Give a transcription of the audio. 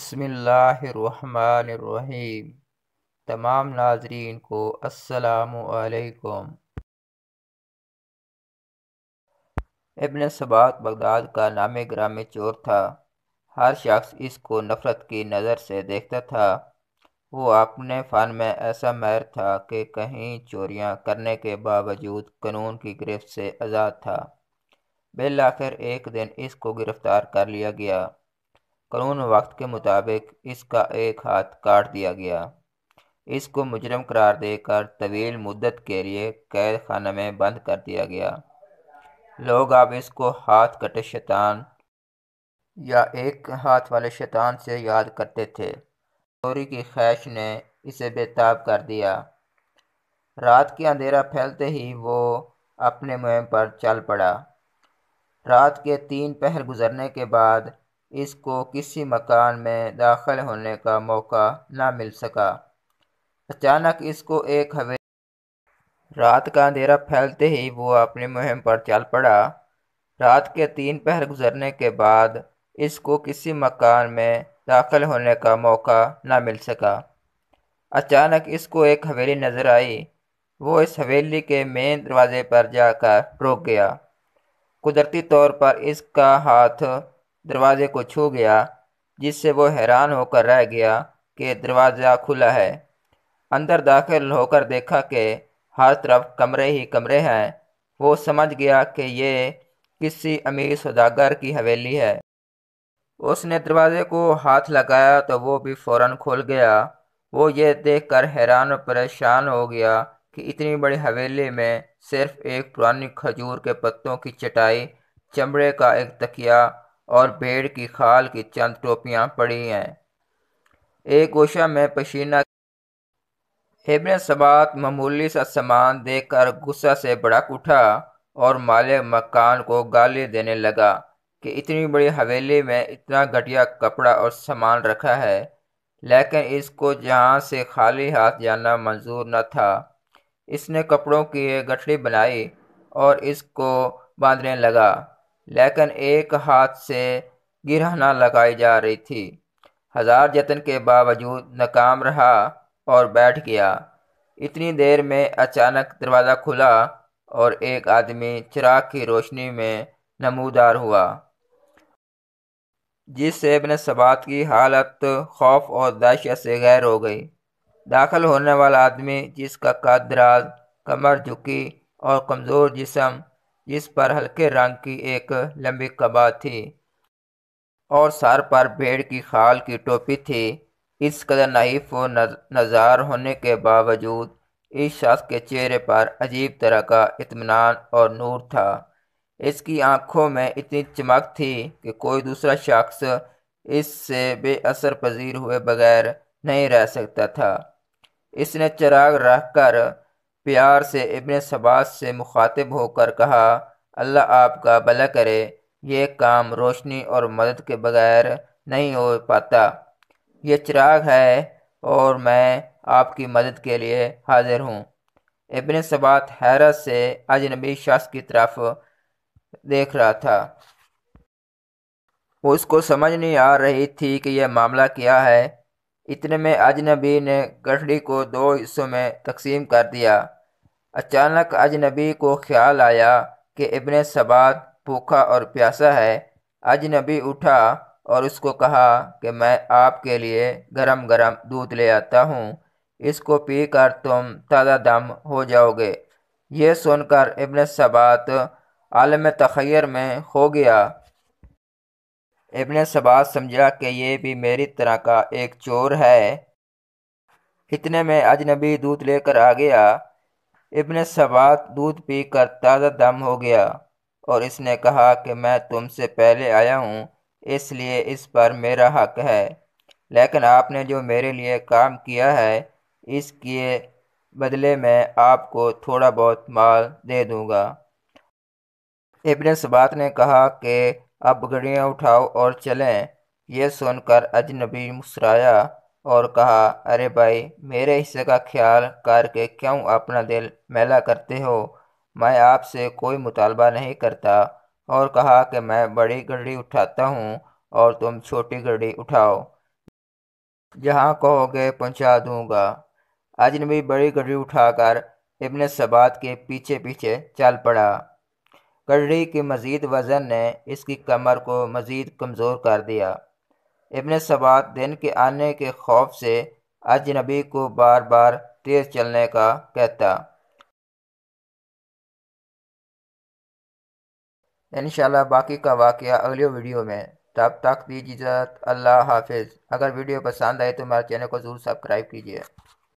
बसमीम तमाम नाजरीन को असलकुम इबन सबात बगदाद का नाम ग्रामी चोर था हर शख्स इसको नफ़रत की नज़र से देखता था वो अपने फ़न में ऐसा मैर था कि कहीं चोरियां करने के बावजूद कानून की गिरफ्त से आज़ाद था बिल आखिर एक दिन इसको गिरफ़्तार कर लिया गया कानून वक्त के मुताबिक इसका एक हाथ काट दिया गया इसको मुजरम करार देकर तवील मुद्दत के लिए कैद खाना में बंद कर दिया गया लोग अब इसको हाथ कटे शैतान या एक हाथ वाले शैतान से याद करते थे चोरी की खैश ने इसे बेताब कर दिया रात के अंधेरा फैलते ही वो अपने मुहिम पर चल पड़ा रात के तीन पहर गुजरने के बाद इसको किसी मकान में दाखिल होने का मौका ना मिल सका अचानक इसको एक हवे रात का अंधेरा फैलते ही वो अपनी मुहिम पर चल पड़ा रात के तीन पहर गुजरने के बाद इसको किसी मकान में दाखिल होने का मौका ना मिल सका अचानक इसको एक हवेली नज़र आई वो इस हवेली के मेन दरवाजे पर जाकर रुक गया कुदरती तौर पर इसका हाथ दरवाजे को छू गया जिससे वो हैरान होकर रह गया कि दरवाज़ा खुला है अंदर दाखिल होकर देखा कि हर तरफ कमरे ही कमरे हैं वो समझ गया कि ये किसी अमीर सौदागर की हवेली है उसने दरवाज़े को हाथ लगाया तो वो भी फौरन खोल गया वो ये देखकर हैरान और परेशान हो गया कि इतनी बड़ी हवेली में सिर्फ एक पुरानी खजूर के पत्तों की चटाई चमड़े का एक तकिया और भेड़ की खाल की चंद टोपियाँ पड़ी हैं एक गोशा में पसीना हिबन सबात मामूली सा सामान देखकर गुस्सा से भड़क उठा और मालिक मकान को गाली देने लगा कि इतनी बड़ी हवेली में इतना घटिया कपड़ा और सामान रखा है लेकिन इसको जहाँ से खाली हाथ जाना मंजूर न था इसने कपड़ों की गठड़ी बनाई और इसको बांधने लगा लेकिन एक हाथ से गिरहना लगाई जा रही थी हजार जतन के बावजूद नाकाम रहा और बैठ गया इतनी देर में अचानक दरवाज़ा खुला और एक आदमी चिराग की रोशनी में नमूदार हुआ जिससे अपने सबात की हालत खौफ और दहशत से गैर हो गई दाखिल होने वाला आदमी जिसका कद दराज कमर झुकी और कमज़ोर जिसम जिस पर हल्के रंग की एक लंबी कबा थी और सर पर भेड़ की खाल की टोपी थी इस कदर नाइफ व नज़ार होने के बावजूद इस शख्स के चेहरे पर अजीब तरह का इतमान और नूर था इसकी आंखों में इतनी चमक थी कि कोई दूसरा शख्स इससे बेअसर पजीर हुए बगैर नहीं रह सकता था इसने चिराग रख कर प्यार से इबन सबास से मुखातिब होकर कहा अल्लाह आपका भला करे ये काम रोशनी और मदद के बगैर नहीं हो पाता ये चिराग है और मैं आपकी मदद के लिए हाजिर हूँ इबन सबात हैरत से अजनबी शख्स की तरफ देख रहा था उसको समझ नहीं आ रही थी कि यह मामला क्या है इतने में अजनबी ने गठड़ी को दो हिस्सों में तकसीम कर दिया अचानक अजनबी को ख्याल आया कि इबन सबात भूखा और प्यासा है अजनबी उठा और उसको कहा कि मैं आपके लिए गरम गरम दूध ले आता हूँ इसको पी कर तुम ताज़ा दम हो जाओगे यह सुनकर इबन सबात आलम तखैर में हो गया इबन सबात समझा कि ये भी मेरी तरह का एक चोर है इतने में अजनबी दूध लेकर आ गया इबन सबात दूध पीकर ताज़ा दम हो गया और इसने कहा कि मैं तुमसे पहले आया हूँ इसलिए इस पर मेरा हक है लेकिन आपने जो मेरे लिए काम किया है इसके बदले में आपको थोड़ा बहुत माल दे दूँगा इबन सबात ने कहा कि अब घड़ियाँ उठाओ और चलें यह सुनकर अजनबी मुस्राया और कहा अरे भाई मेरे हिस्से का ख्याल करके क्यों अपना दिल मैला करते हो मैं आपसे कोई मुतालबा नहीं करता और कहा कि मैं बड़ी घड़ी उठाता हूँ और तुम छोटी घड़ी उठाओ जहाँ कहोगे पहुँचा दूँगा अजनबी बड़ी घड़ी उठाकर इबन सबात के पीछे पीछे चल पड़ा कड़ी की मज़ीद वज़न ने इसकी कमर को मज़ीद कमज़ोर कर दिया इबन सबात दिन के आने के खौफ से अजनबी को बार बार तेज़ चलने का कहता इन बाकी का वाक़ अगले वीडियो में तब तक दीजिए अल्लाह हाफिज़ अगर वीडियो पसंद आए तो हमारे चैनल को ज़रूर सब्सक्राइब कीजिए